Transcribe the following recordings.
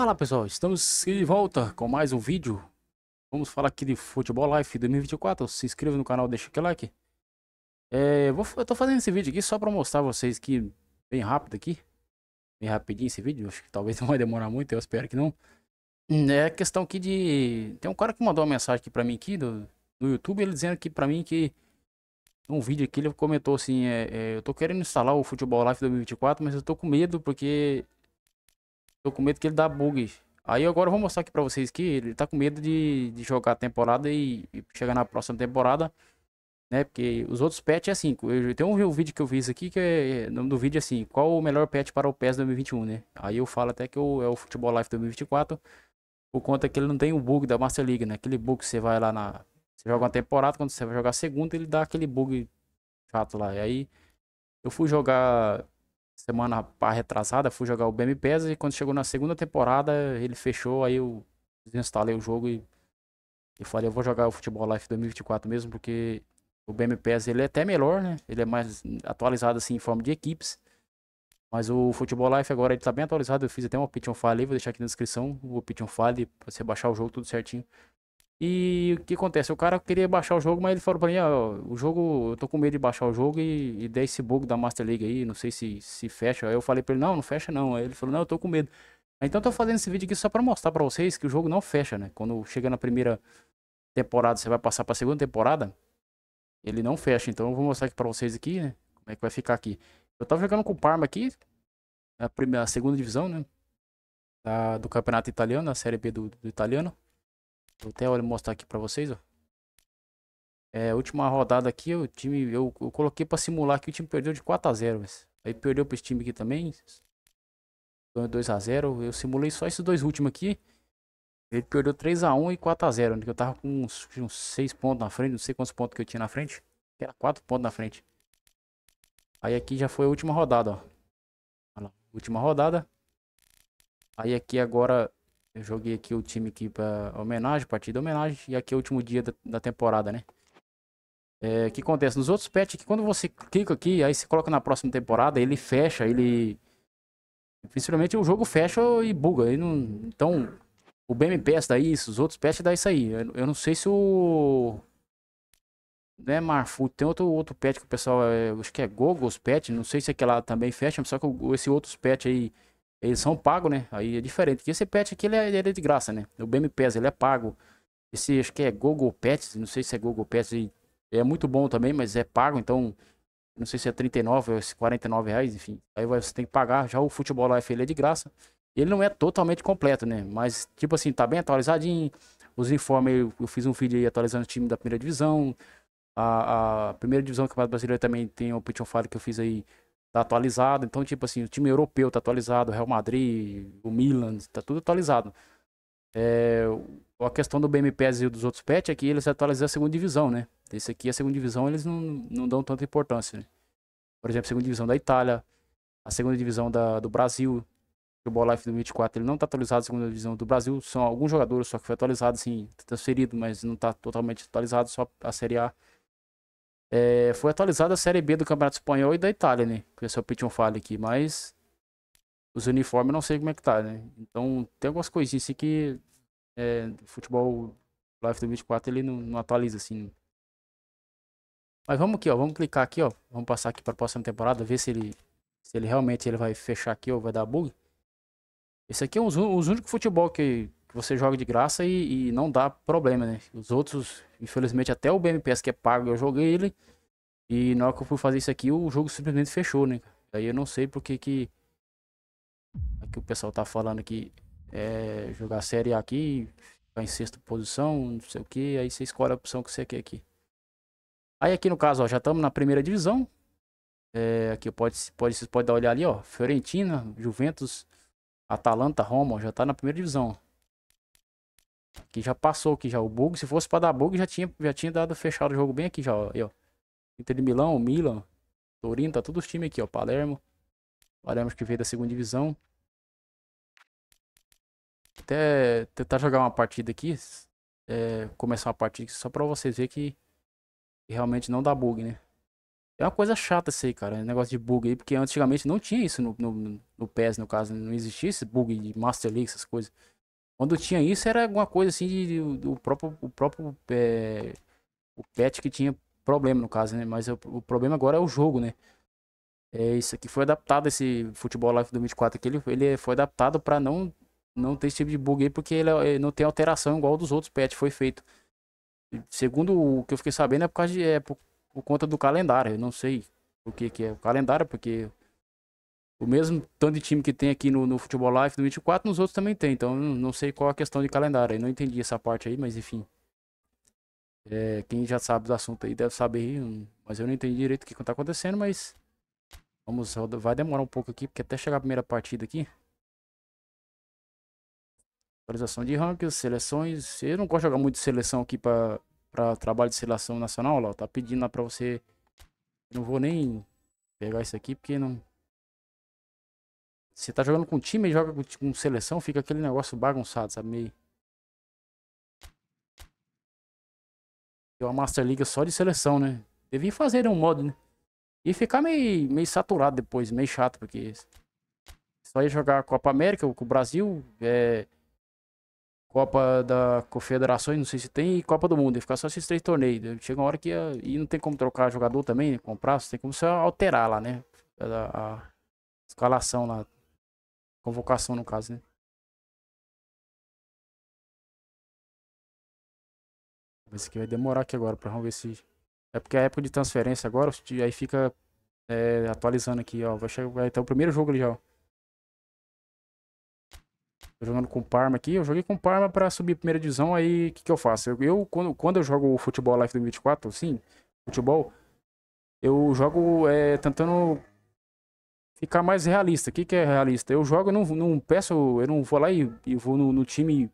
Fala pessoal, estamos de volta com mais um vídeo. Vamos falar aqui de Futebol Life 2024. Se inscreva no canal, deixa aquele like. É, vou, eu tô fazendo esse vídeo aqui só para mostrar vocês que bem rápido aqui. Bem rapidinho esse vídeo, acho que talvez não vai demorar muito, eu espero que não. É questão aqui de... Tem um cara que mandou uma mensagem aqui para mim aqui do, no YouTube, ele dizendo aqui pra mim que... Um vídeo aqui, ele comentou assim, é, é, eu tô querendo instalar o Futebol Life 2024, mas eu tô com medo porque Tô com medo que ele dá bugs. Aí agora eu vou mostrar aqui pra vocês que ele tá com medo de, de jogar a temporada e, e chegar na próxima temporada né? Porque os outros pets é assim Eu, tem um, vídeo que eu fiz aqui que é. é o nome do vídeo é assim: qual o melhor pet para o PES 2021, né? Aí eu falo até que eu, é o Futebol Live 2024. Por conta que ele não tem o bug da Master League, né? Aquele bug que você vai lá na. Você joga uma temporada, quando você vai jogar segunda, ele dá aquele bug chato lá. E aí eu fui jogar semana retrasada, fui jogar o BM PES e quando chegou na segunda temporada, ele fechou, aí eu desinstalei o jogo e, e falei, eu vou jogar o Futebol Life 2024 mesmo, porque o BM PES ele é até melhor, né? Ele é mais atualizado assim em forma de equipes. Mas o Futebol Life agora ele tá bem atualizado, eu fiz até uma Pitch on File, vou deixar aqui na descrição, o Pitch on File, pra você baixar o jogo tudo certinho. E o que acontece? O cara queria baixar o jogo, mas ele falou pra mim, ah, ó, o jogo, eu tô com medo de baixar o jogo e, e der esse bug da Master League aí, não sei se, se fecha. Aí eu falei pra ele, não, não fecha não. Aí ele falou, não, eu tô com medo. Então eu tô fazendo esse vídeo aqui só pra mostrar pra vocês que o jogo não fecha, né? Quando chega na primeira temporada, você vai passar pra segunda temporada, ele não fecha. Então eu vou mostrar aqui pra vocês aqui, né? Como é que vai ficar aqui. Eu tava jogando com o Parma aqui, a, primeira, segunda divisão, né? Da, do campeonato italiano, a Série B do, do italiano. Vou até olha, mostrar aqui pra vocês, ó. É, última rodada aqui, o time, eu, eu coloquei pra simular que o time perdeu de 4 x 0 mas aí perdeu para esse time aqui também. Ganhou 2 x 0 eu simulei só esses dois últimos aqui. Ele perdeu 3 x 1 e 4 x 0 eu tava com uns, uns 6 pontos na frente, não sei quantos pontos que eu tinha na frente. Era 4 pontos na frente. Aí aqui já foi a última rodada, ó. última rodada. Aí aqui agora eu joguei aqui o time aqui pra homenagem, partida homenagem. E aqui é o último dia da, da temporada, né? É, que acontece? Nos outros patches, que quando você clica aqui, aí você coloca na próxima temporada, ele fecha, ele... Principalmente o jogo fecha e buga. não... Então, o BMPS dá isso, os outros patches dá isso aí. Eu, eu não sei se o... Não é tem outro, outro patch que o pessoal... É, acho que é Google's Patch, não sei se aquela é também fecha, só que esse outros patch aí eles são pagos, né? Aí é diferente. Porque esse pet aqui ele é, ele é de graça, né? O BMPES ele é pago. Esse acho que é Google Pets, não sei se é Google Pets. É muito bom também, mas é pago, então não sei se é 39 ou 49 é reais, enfim. Aí você tem que pagar. Já o futebol Life ele é de graça. Ele não é totalmente completo, né? Mas, tipo assim, tá bem atualizadinho. Os informes, eu, eu fiz um vídeo aí atualizando o time da primeira divisão. A, a primeira divisão do Campeonato Brasileiro também tem o Pitch Fire que eu fiz aí tá atualizado. Então, tipo assim, o time europeu tá atualizado, o Real Madrid, o Milan, tá tudo atualizado. É, a questão do BMPs e dos outros pets é que eles atualizam a segunda divisão, né? Esse aqui, a segunda divisão, eles não, não dão tanta importância, né? Por exemplo, a segunda divisão da Itália, a segunda divisão da, do Brasil, o Ball Life 2024, ele não tá atualizado a segunda divisão do Brasil, são alguns jogadores só que foi atualizado, assim, transferido, mas não tá totalmente atualizado, só a Série A é, foi atualizada a Série B do Campeonato Espanhol e da Itália, né? Porque se eu fala aqui, mas os uniformes não sei como é que tá, né? Então tem algumas coisinhas assim que é, futebol Live 2024 ele não, não, atualiza assim. Né? Mas vamos aqui, ó, vamos clicar aqui, ó, vamos passar aqui para a próxima temporada, ver se ele se ele realmente ele vai fechar aqui ou vai dar bug. Esse aqui é um, um, únicos futebol que, que você joga de graça e, e não dá problema, né? Os outros Infelizmente, até o BMPS que é pago, eu joguei ele. E na hora que eu fui fazer isso aqui, o jogo simplesmente fechou, né? Aí eu não sei por que que... Aqui o pessoal tá falando que é jogar Série A aqui, ficar em sexta posição, não sei o que. Aí você escolhe a opção que você quer aqui. Aí aqui no caso, ó, já estamos na primeira divisão. É, aqui pode, pode, vocês podem dar uma olhada ali, ó. Fiorentina, Juventus, Atalanta, Roma, ó, já tá na primeira divisão. Que já passou aqui já o bug. Se fosse para dar bug, já tinha, já tinha dado fechado o jogo bem aqui já, ó. Aí, ó. Inter de Milão, Milan, Torino, tá todos os times aqui, ó. Palermo. Palermo que veio da segunda divisão. Até tentar jogar uma partida aqui. É, começar uma partida aqui só pra vocês verem que, que realmente não dá bug, né? É uma coisa chata isso aí, cara. Negócio de bug aí, porque antigamente não tinha isso no, no, no PES, no caso. Né? Não existia esse bug de Master League, essas coisas. Quando tinha isso, era alguma coisa assim de, de, do próprio. O próprio. É, o pet que tinha problema, no caso, né? Mas o, o problema agora é o jogo, né? É, isso aqui foi adaptado, esse Futebol Live 2024 aqui, ele, ele foi adaptado para não, não ter esse tipo de bug aí, porque ele, ele não tem alteração igual dos outros pets foi feito. Segundo o que eu fiquei sabendo, é por causa de. É por, por conta do calendário. Eu não sei o que, que é o calendário, porque o mesmo tanto de time que tem aqui no, no Futebol Live no 24, nos outros também tem. Então não sei qual é a questão de calendário aí. Não entendi essa parte aí, mas enfim. É, quem já sabe do assunto aí deve saber. Hum, mas eu não entendi direito o que está acontecendo, mas. Vamos, vai demorar um pouco aqui, porque até chegar a primeira partida aqui. Atualização de rankings, seleções. Eu não gosto de jogar muito de seleção aqui para trabalho de seleção nacional, lá. Tá pedindo lá pra você. Eu não vou nem pegar isso aqui, porque não você tá jogando com time e joga com, com seleção, fica aquele negócio bagunçado, sabe? Meio. Tem é uma Master League só de seleção, né? Devia fazer um modo, né? E ficar meio, meio saturado depois, meio chato, porque só ia jogar Copa América com o Brasil, é... Copa da Confederações, não sei se tem, e Copa do Mundo. Ia ficar só esses três torneios. Chega uma hora que ia... e não tem como trocar jogador também, né? comprar, você tem como só alterar lá, né? A, a escalação lá. Convocação, no caso, né? Esse aqui vai demorar aqui agora pra vamos ver se. É porque é época de transferência agora, aí fica é, atualizando aqui, ó. Vai, chegar, vai até o primeiro jogo ali já, ó. Tô jogando com o Parma aqui. Eu joguei com o Parma pra subir primeira divisão, aí o que, que eu faço? Eu, eu, quando, quando eu jogo o Futebol Life 2024, sim, futebol, eu jogo é, tentando ficar mais realista. O que, que é realista? Eu jogo, eu não, não peço, eu não vou lá e, e vou no, no time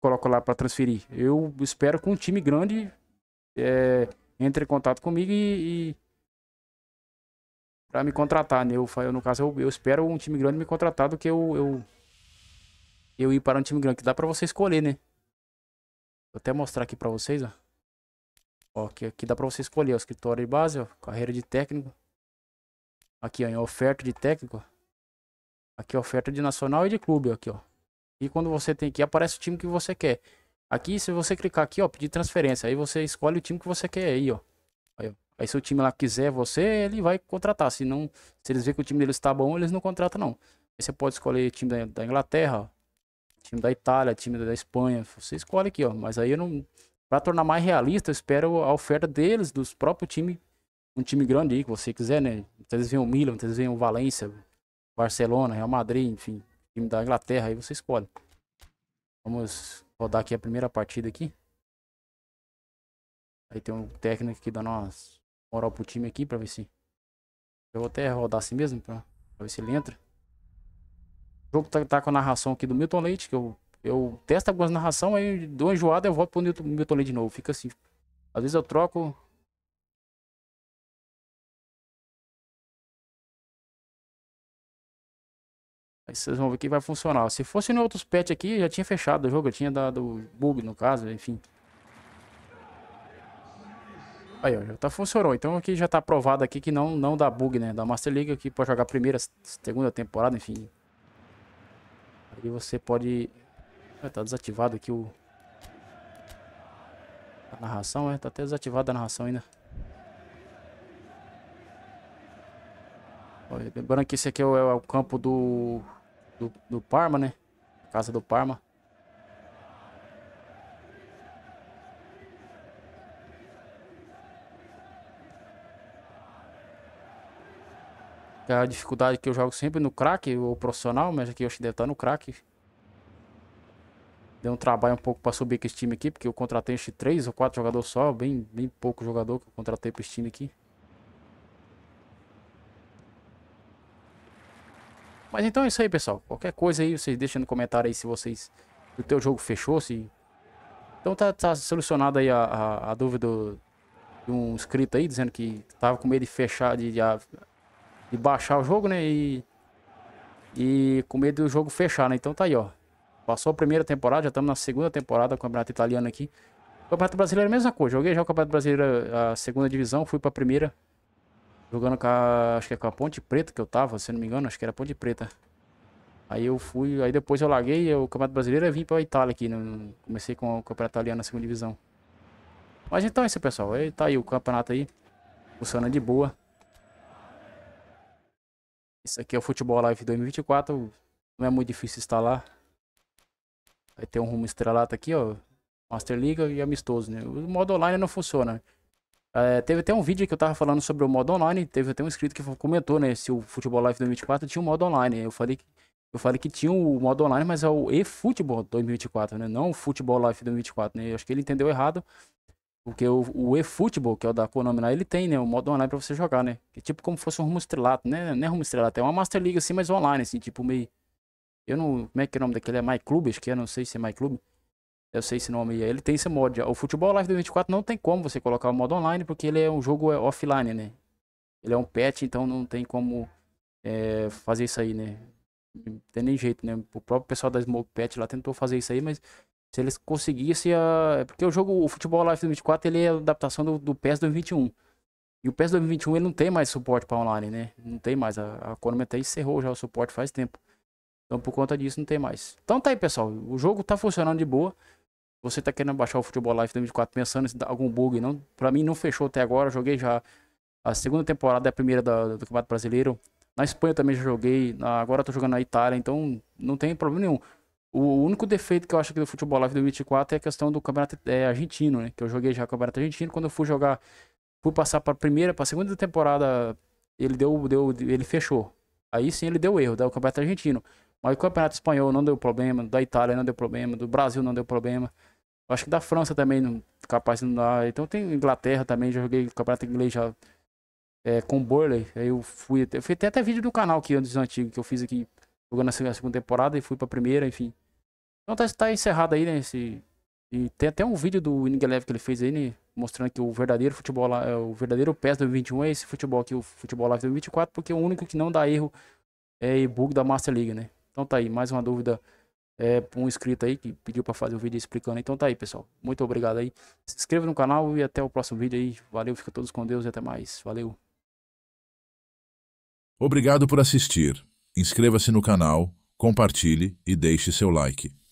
coloco lá para transferir. Eu espero que um time grande é, entre em contato comigo e, e para me contratar, né? Eu, eu no caso eu, eu, espero um time grande me contratar do que eu eu, eu ir para um time grande que dá para você escolher, né? Vou até mostrar aqui para vocês, ó. Ó, aqui, aqui dá para você escolher, ó, escritório de base, ó, carreira de técnico. Aqui, ó, em oferta de técnico. Aqui, oferta de nacional e de clube, aqui, ó. E quando você tem aqui, aparece o time que você quer. Aqui, se você clicar aqui, ó, pedir transferência. Aí você escolhe o time que você quer aí, ó. Aí, ó. aí se o time lá quiser você, ele vai contratar. Se não, se eles verem que o time deles está bom, eles não contratam, não. Aí você pode escolher time da, Inglaterra, ó. time da Itália, time da Espanha. Você escolhe aqui, ó. Mas aí eu não... Pra tornar mais realista, eu espero a oferta deles, dos próprios times um time grande aí que você quiser, né? Muitas vezes vem o Milan, muitas vezes vem o Valência, Barcelona, Real Madrid, enfim, time da Inglaterra, aí você escolhe. Vamos rodar aqui a primeira partida aqui. Aí tem um técnico aqui dando umas moral pro time aqui pra ver se... Eu vou até rodar assim mesmo pra, pra ver se ele entra. O jogo tá, tá, com a narração aqui do Milton Leite, que eu, eu testo algumas narrações, aí dou uma enjoada, eu volto pro Milton Leite de novo. Fica assim. Às vezes eu troco, Aí vocês vão ver que vai funcionar. Se fosse em outros patch aqui, já tinha fechado o jogo, eu tinha dado bug no caso, enfim. Aí, ó, já tá funcionou. Então aqui já tá aprovado aqui que não, não dá bug, né? Da Master League aqui pode jogar primeira, segunda temporada, enfim. Aí você pode... É, tá desativado aqui o... A narração, é? Tá até desativada a narração ainda. Lembrando que esse aqui é o, é o campo do do, do Parma, né? Casa do Parma. é a dificuldade que eu jogo sempre no crack ou profissional, mas aqui eu acho que deve estar no crack. Deu um trabalho um pouco para subir com esse time aqui, porque eu contratei este 3 ou 4 jogadores só, bem, bem pouco jogador que eu contratei para esse time aqui. Mas então é isso aí, pessoal. Qualquer coisa aí, vocês deixem no comentário aí se vocês... Se o teu jogo fechou, se... Então tá, tá solucionada aí a, a, a dúvida de um inscrito aí, dizendo que tava com medo de fechar, de, de, de baixar o jogo, né? E, e com medo do jogo fechar, né? Então tá aí, ó. Passou a primeira temporada, já estamos na segunda temporada do Campeonato Italiano aqui. Campeonato Brasileiro, é mesma coisa. Joguei já o Campeonato Brasileiro, a segunda divisão, fui para a primeira. Jogando com a, acho que é com a Ponte Preta que eu tava, se não me engano, acho que era Ponte Preta. Aí eu fui, aí depois eu larguei o Campeonato Brasileiro e vim pra Itália aqui. Né, comecei com o Campeonato Italiano na segunda divisão. Mas então é isso, pessoal. Aí tá aí o campeonato aí. Funciona de boa. Isso aqui é o Futebol Live 2024. Não é muito difícil instalar. Vai ter um rumo estrelado aqui, ó. Master League e amistoso, né? O modo online não funciona. É, teve até um vídeo que eu tava falando sobre o modo online. Teve até um inscrito que comentou, né? Se o Futebol Live 2024 tinha um modo online. Eu falei eu falei que tinha o modo online, mas é o eFootball 2024, né? Não o Futebol Live 2024, né? Eu acho que ele entendeu errado. Porque o, o eFootball, que é o da Konami lá, ele tem, né? O modo online pra você jogar, né? Que é tipo como fosse um rumo estrelato, né? Não é rumo estrelato, é uma Master League assim, mas online, assim, tipo meio. Eu não. Como é que é o nome daquele? É MyClub, acho que é, não sei se é MyClub. Eu sei esse nome aí. Ele tem esse mod. O Futebol Live 2024 não tem como você colocar o modo online, porque ele é um jogo é offline, né? Ele é um patch, então não tem como é, fazer isso aí, né? Não tem nem jeito, né? O próprio pessoal da Smoke Patch lá tentou fazer isso aí, mas se eles conseguissem a... É porque o jogo, o Futebol Live 2024, ele é adaptação do, do PES 2021. E o PES 2021 ele não tem mais suporte para online, né? Não tem mais. A, a Konami até encerrou já o suporte faz tempo. Então por conta disso não tem mais. Então tá aí, pessoal. O jogo tá funcionando de boa você tá querendo baixar o Futebol Live 2004 pensando em algum bug, não, pra mim não fechou até agora, joguei já a segunda temporada, a primeira do Campeonato Brasileiro, na Espanha também já joguei, agora tô jogando na Itália, então não tem problema nenhum. O único defeito que eu acho que do Futebol Live 2024 é a questão do Campeonato é, Argentino, né, que eu joguei já o Campeonato Argentino, quando eu fui jogar, fui passar para a primeira, a segunda temporada, ele deu, deu ele fechou. Aí sim ele deu erro, daí né? o Campeonato Argentino. Mas o campeonato espanhol não deu problema, da Itália não deu problema, do Brasil não deu problema. Acho que da França também não capaz de não dar. Então tem Inglaterra também, já joguei campeonato inglês já é, com Burley. Aí eu fui até. Eu fui até, até vídeo do canal aqui antes é antigo, que eu fiz aqui jogando a segunda temporada e fui pra primeira, enfim. Então tá, tá encerrado aí, né? Esse, e tem até um vídeo do Ingelev que ele fez aí, né, Mostrando que o verdadeiro futebol, é, o verdadeiro PES 2021 é esse futebol aqui, o Futebol Live 2024, porque é o único que não dá erro é bug da Master League, né? Então tá aí, mais uma dúvida é, para um inscrito aí que pediu para fazer o vídeo explicando. Então tá aí, pessoal. Muito obrigado aí. Se inscreva no canal e até o próximo vídeo aí. Valeu, fica todos com Deus e até mais. Valeu. Obrigado por assistir. Inscreva-se no canal, compartilhe e deixe seu like.